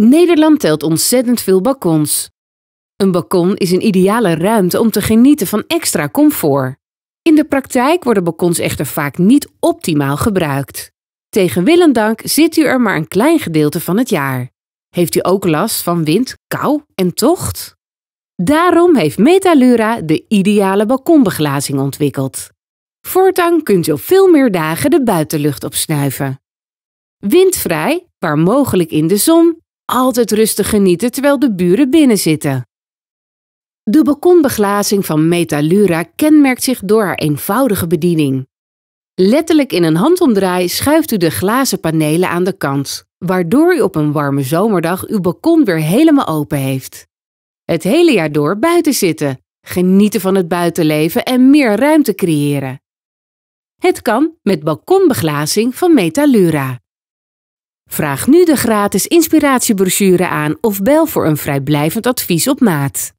Nederland telt ontzettend veel balkons. Een balkon is een ideale ruimte om te genieten van extra comfort. In de praktijk worden balkons echter vaak niet optimaal gebruikt. Tegen dank zit u er maar een klein gedeelte van het jaar. Heeft u ook last van wind, kou en tocht? Daarom heeft Metalura de ideale balkonbeglazing ontwikkeld. Voortaan kunt u op veel meer dagen de buitenlucht opsnuiven. Windvrij, waar mogelijk in de zon altijd rustig genieten terwijl de buren binnen zitten. De balkonbeglazing van Metalura kenmerkt zich door haar eenvoudige bediening. Letterlijk in een handomdraai schuift u de glazen panelen aan de kant, waardoor u op een warme zomerdag uw balkon weer helemaal open heeft. Het hele jaar door buiten zitten, genieten van het buitenleven en meer ruimte creëren. Het kan met balkonbeglazing van Metalura. Vraag nu de gratis inspiratiebrochure aan of bel voor een vrijblijvend advies op maat.